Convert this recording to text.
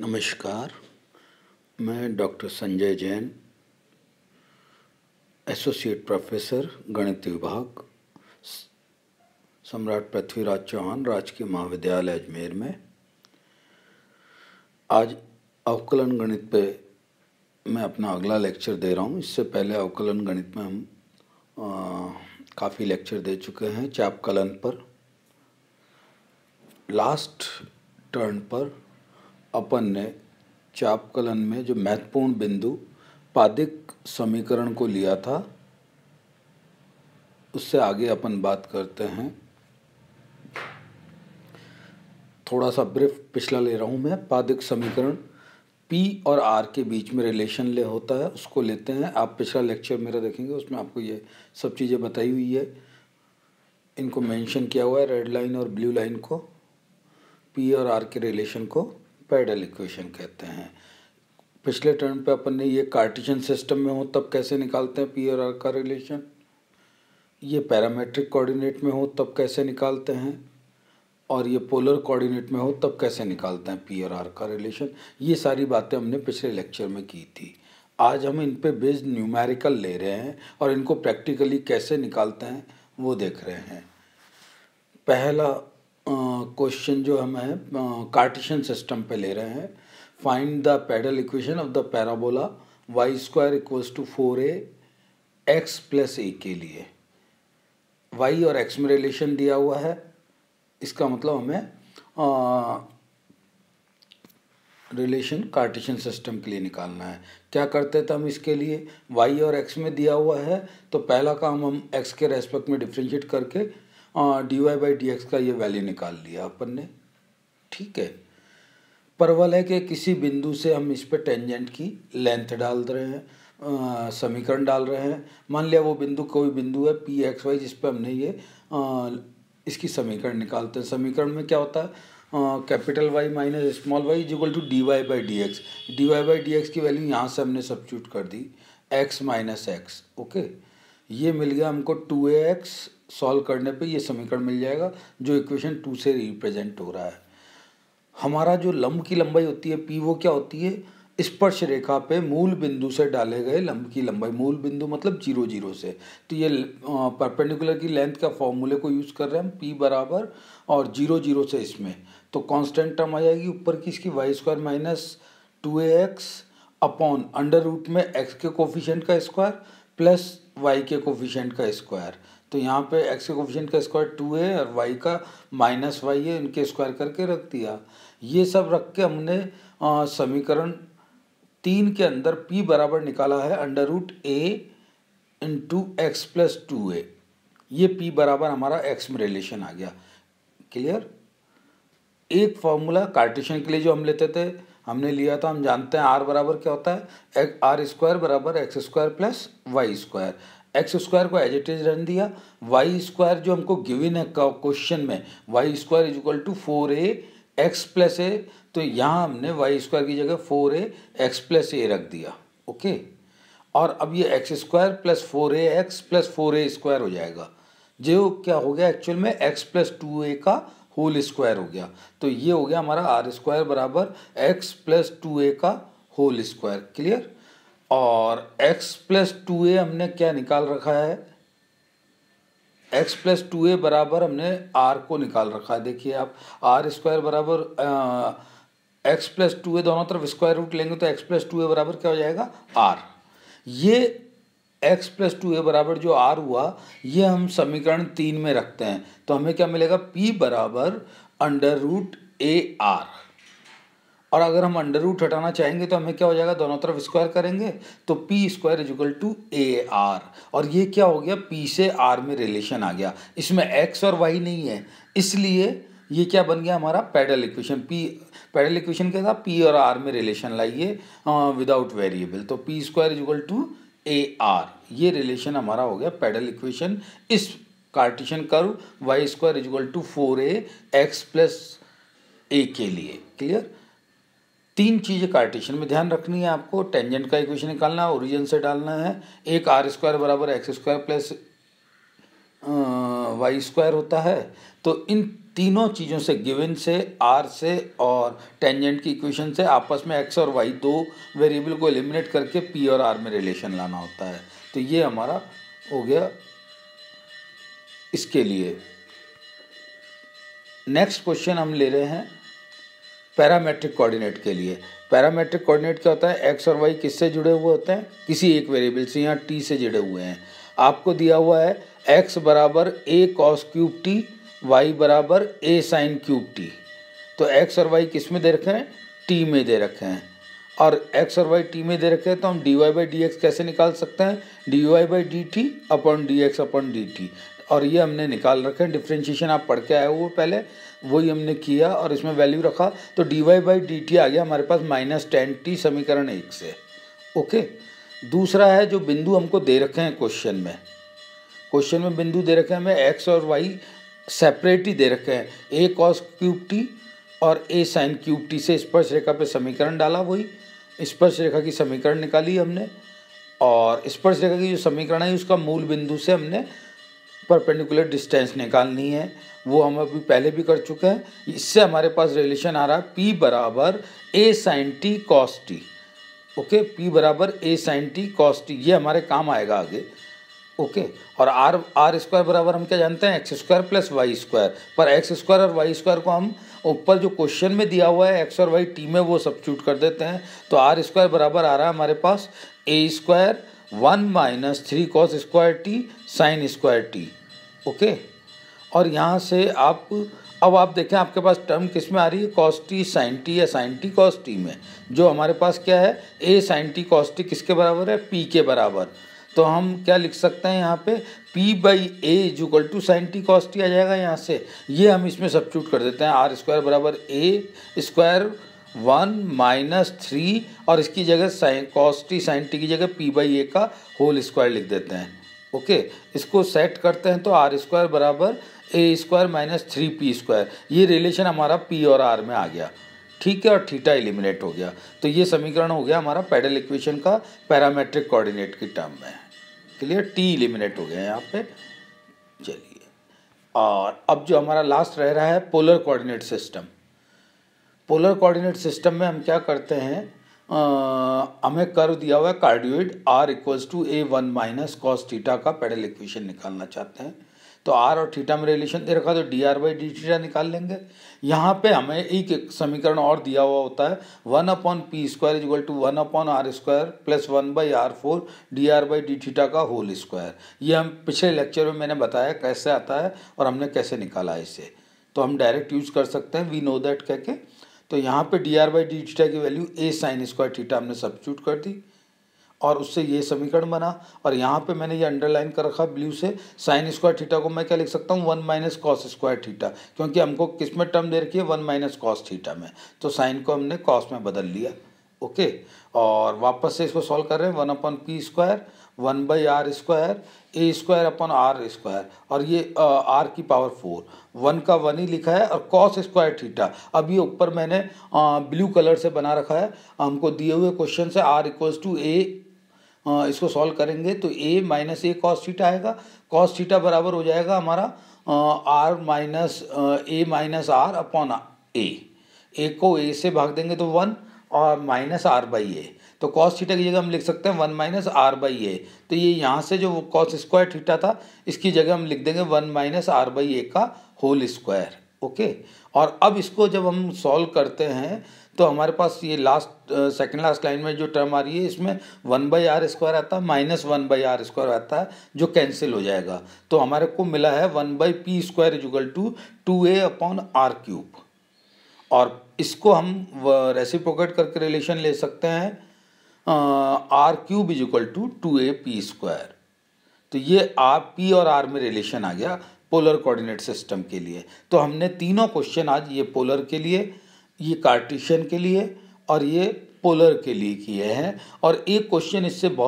नमस्कार मैं doctor Sanjay Jain associate professor गणित विभाग सम्राट पृथ्वीराज चौहान राजकीय महाविद्यालय अजमेर में आज अवकलन गणित पे मैं अपना अगला लेक्चर दे रहा हूँ इससे पहले अवकलन गणित में हम काफ़ी लेक्चर दे चुके हैं चापकलन पर लास्ट टर्न पर अपन ने चापकलन में जो महत्वपूर्ण बिंदु पादिक समीकरण को लिया था उससे आगे अपन बात करते हैं थोड़ा सा ब्रीफ पिछला ले रहा हूँ मैं पादिक समीकरण पी और आर के बीच में रिलेशन ले होता है उसको लेते हैं आप पिछला लेक्चर मेरा देखेंगे उसमें आपको ये सब चीज़ें बताई हुई है इनको मेंशन किया हुआ है रेड लाइन और ब्लू लाइन को पी और आर के रिलेशन को पैडल इक्वेशन कहते हैं पिछले टर्म पे अपन ने ये कार्टिशन सिस्टम में हो तब कैसे निकालते हैं पी और आर का रिलेशन ये पैरामेट्रिक कोऑर्डिनेट में हो तब कैसे निकालते हैं और ये पोलर कोऑर्डिनेट में हो तब कैसे निकालते हैं पी और आर का रिलेशन ये सारी बातें हमने पिछले लेक्चर में की थी आज हम इन पे बेस्ड न्यूमेरिकल ले रहे हैं और इनको प्रैक्टिकली कैसे निकालते हैं वो देख रहे हैं पहला क्वेश्चन जो हम है कार्टिशन सिस्टम पे ले रहे हैं find the pedal equation of the parabola y square equals to four a x plus a के लिए वाई और एक्स में रिलेशन दिया हुआ है इसका मतलब हमें रिलेशन कार्टिशन सिस्टम के लिए निकालना है क्या करते थे हम इसके लिए वाई और एक्स में दिया हुआ है तो पहला काम हम एक्स के रेस्पेक्ट में डिफ्रेंशिएट करके d y by d x का ये वैल्यू निकाल लिया अपन ने ठीक है परवल है कि किसी बिंदु से हम इस पर टेंजेंट की लेंथ डाल रहे हैं समीकरण डाल रहे हैं मान लिया वो बिंदु कोई बिंदु है पी एक्स वाई जिस पर हमने ये आ, इसकी समीकरण निकालते हैं समीकरण में क्या होता है capital y minus small y is to d y by d x d y by d x की वैल्यू यहाँ से हमने सब्सिट्यूट कर दी एक्स माइनस एक्स ओके ये मिल गया हमको टू ए एक्स सॉल्व करने पे ये समीकरण मिल जाएगा जो इक्वेशन टू से रिप्रेजेंट हो रहा है हमारा जो लंब की लंबाई होती है पी वो क्या होती है स्पर्श रेखा पे मूल बिंदु से डाले गए लंब की लंबाई मूल बिंदु मतलब जीरो जीरो से तो ये परपेंडिकुलर की लेंथ का फॉर्मूले को यूज़ कर रहे हैं हम पी बराबर और जीरो जीरो से इसमें तो कांस्टेंट टर्म आ जाएगी ऊपर की इसकी y square minus two a x upon under root में एक्स के कोफिशेंट का स्क्वायर प्लस वाई के कोफिशेंट का स्क्वायर तो यहाँ पे एक्स के कोफिशेंट का स्क्वायर टू है और वाई का माइनस वाई है इनके स्क्वायर करके रख दिया ये सब रख के हमने समीकरण तीन के अंदर पी बराबर निकाला है under root a into x plus two a ये पी बराबर हमारा एक्स में रिलेशन आ गया क्लियर एक फॉर्मूला कार्टेशन के लिए जो हम लेते थे हमने लिया था तो हम जानते हैं आर बराबर क्या होता है आर स्क्वायर बराबर x square plus y square x square को एज इट इज रन दिया वाई स्क्वायर जो हमको गिविन है क्वेश्चन में y square is equal to four a x plus a तो यहाँ हमने वाई स्क्वायर की जगह four a x plus a रख दिया ओके और अब ये x square plus four a x plus four a square हो जाएगा जो क्या हो गया एक्चुअल में एक्स प्लस टू ए का होल स्क्वायर हो गया तो ये हो गया हमारा आर स्क्वायर बराबर एक्स प्लस टू ए का होल स्क्वायर क्लियर और एक्स प्लस टू ए हमने क्या निकाल रखा है एक्स प्लस टू ए बराबर हमने आर को निकाल रखा है देखिए आप आर स्क्वायर बराबर एक्स प्लस टू ए दोनों तरफ स्क्वायर रूट लेंगे तो एक्स प्लस टू ए बराबर क्या हो जाएगा आर ये एक्स प्लस टू ए बराबर जो आर हुआ ये हम समीकरण तीन में रखते हैं तो हमें क्या मिलेगा पी बराबर अंडर रूट ए आर और अगर हम अंडर रूट हटाना चाहेंगे तो हमें क्या हो जाएगा दोनों तरफ स्क्वायर करेंगे तो p square equal to a r और ये क्या हो गया पी से आर में रिलेशन आ गया इसमें एक्स और वाई नहीं है इसलिए ये क्या बन गया हमारा pedal equation p pedal equation के साथ पी और आर में रिलेशन लाइए विदाउट वेरिएबल तो p square equal to a r ये रिलेशन हमारा हो गया पैडल इक्वेशन इस cartesian curve y square is equal to four a x plus a के लिए क्लियर तीन चीज़ें कार्टिशन में ध्यान रखनी है आपको टेंजेंट का इक्वेशन निकालना है ओरिजिन से डालना है एक आर स्क्वायर बराबर x square plus y square होता है तो इन तीनों चीज़ों से गिवन से आर से और टेंजेंट की इक्वेशन से आपस में एक्स और वाई दो वेरिएबल को एलिमिनेट करके पी और आर में रिलेशन लाना होता है तो ये हमारा हो गया इसके लिए नेक्स्ट क्वेश्चन हम ले रहे हैं पैरामेट्रिक कोऑर्डिनेट के लिए पैरामेट्रिक कोऑर्डिनेट क्या होता है एक्स और वाई किससे जुड़े हुए होते हैं किसी एक वेरिएबल से यहाँ टी से जुड़े हुए हैं आपको दिया हुआ है एक्स बराबर a cos cube t y बराबर ए साइन क्यूब टी तो एक्स और वाई किस में दे रखे हैं टी में दे रखे हैं और एक्स और वाई टी में दे रखे हैं तो हम d y by d x कैसे निकाल सकते हैं d y by d t upon d x upon d t और ये हमने निकाल रखे हैं डिफ्रेंशिएशन आप पढ़ के आए हो पहले वही हमने किया और इसमें वैल्यू रखा तो d y by d t आ गया हमारे पास माइनस टेन टी समीकरण एक से ओके दूसरा है जो बिंदु हमको दे रखे हैं क्वेश्चन में क्वेश्चन में बिंदु दे रखे हैं हमें एक्स और वाई सेपरेट ही दे रखे हैं ए कॉस क्यूब टी और ए साइन क्यूब टी से स्पर्श रेखा पे समीकरण डाला वही स्पर्श रेखा की समीकरण निकाली हमने और स्पर्श रेखा की जो समीकरण है उसका मूल बिंदु से हमने परपेंडिकुलर डिस्टेंस निकालनी है वो हम अभी पहले भी कर चुके हैं इससे हमारे पास रिलेशन आ रहा है पी बराबर a sine t cos t okay p बराबर a sine t cos t ये हमारे काम आएगा आगे ओके okay. और आर आर स्क्वायर बराबर हम क्या जानते हैं x square plus y square पर एक्स स्क्वायर और वाई स्क्वायर को हम ऊपर जो क्वेश्चन में दिया हुआ है एक्स और वाई टी में वो चूट कर देते हैं तो आर स्क्वायर बराबर आ रहा है हमारे पास a square one minus three cos square t sine square t okay और यहाँ से आप अब आप देखें आपके पास टर्म किस में आ रही है कॉस टी साइन टी या साइन टी कॉस टी में जो हमारे पास क्या है a sine t cos t किसके बराबर है पी के बराबर तो हम क्या लिख सकते हैं यहाँ पे P by a is equal to sine t cos t आ जाएगा यहाँ से ये हम इसमें सब्सिट्यूट कर देते हैं आर स्क्वायर बराबर a square one minus three और इसकी जगह sine cos t sine t की जगह पी बाई ए का होल स्क्वायर लिख देते हैं ओके इसको सेट करते हैं तो आर स्क्वायर बराबर a square minus three p square ये रिलेशन हमारा पी और आर में आ गया ठीक है और थीटा एलिमिनेट हो गया तो ये समीकरण हो गया हमारा पैडल इक्वेशन का पैरामेट्रिक कोऑर्डिनेट की टर्म में क्लियर टी इलिमिनेट हो हैं यहाँ पे चलिए और अब जो हमारा लास्ट रह रहा है polar coordinate system polar coordinate system में हम क्या करते हैं आ, हमें कर्व दिया हुआ है cardioid r equals to a one minus cos theta का पेडल इक्वेशन निकालना चाहते हैं तो आर और थीटा में रिलेशन दे रखा तो d r by d theta निकाल लेंगे यहाँ पे हमें एक एक समीकरण और दिया हुआ होता है one upon p square equal to one upon r square plus one by r four d r by d theta का होल स्क्वायर ये हम पिछले लेक्चर में मैंने बताया कैसे आता है और हमने कैसे निकाला इसे तो हम डायरेक्ट यूज कर सकते हैं वी नो दैट कह के तो यहाँ पे d r by d theta की value a sine square theta हमने सब्सिट्यूट कर दी और उससे ये समीकरण बना और यहाँ पे मैंने ये अंडरलाइन कर रखा ब्लू से साइन स्क्वायर थीटा को मैं क्या लिख सकता हूँ one minus cos square theta क्योंकि हमको किस में टर्म दे रखी है वन माइनस कॉस थीटा में तो साइन को हमने कॉस में बदल लिया ओके और वापस से इसको सॉल्व कर रहे हैं one upon p square one by r square a square upon r square और ये आर की पावर फोर वन का वन ही लिखा है और कॉस स्क्वायर थीटा अब ये ऊपर मैंने ब्लू कलर से बना रखा है हमको दिए हुए क्वेश्चन से आर इक्वल्स टू ए इसको सॉल्व करेंगे तो a minus a cos theta आएगा कॉस थीटा बराबर हो जाएगा हमारा r minus a minus r upon a a को ए से भाग देंगे तो वन और माइनस आर बाई ए तो कॉस थीटा की जगह हम लिख सकते हैं one minus r by a तो ये यहाँ से जो कॉस स्क्वायर थीटा था इसकी जगह हम लिख देंगे one minus r by a का होल स्क्वायर ओके और अब इसको जब हम सॉल्व करते हैं तो हमारे पास ये लास्ट सेकेंड लास्ट लाइन में जो टर्म आ रही है इसमें वन बाई आर स्क्वायर आता है minus one by r square आता है जो कैंसिल हो जाएगा तो हमारे को मिला है one by p square equal to two a upon r cube और इसको हम रेसिप्रोकेट करके रिलेशन ले सकते हैं r cube is equal to two a p square तो ये आर पी और आर में रिलेशन आ गया पोलर कोऑर्डिनेट सिस्टम के लिए तो हमने तीनों क्वेश्चन आज ये पोलर के लिए ये कार्टिशियन के लिए और ये पोलर के लिए किए हैं और एक क्वेश्चन इससे बहुत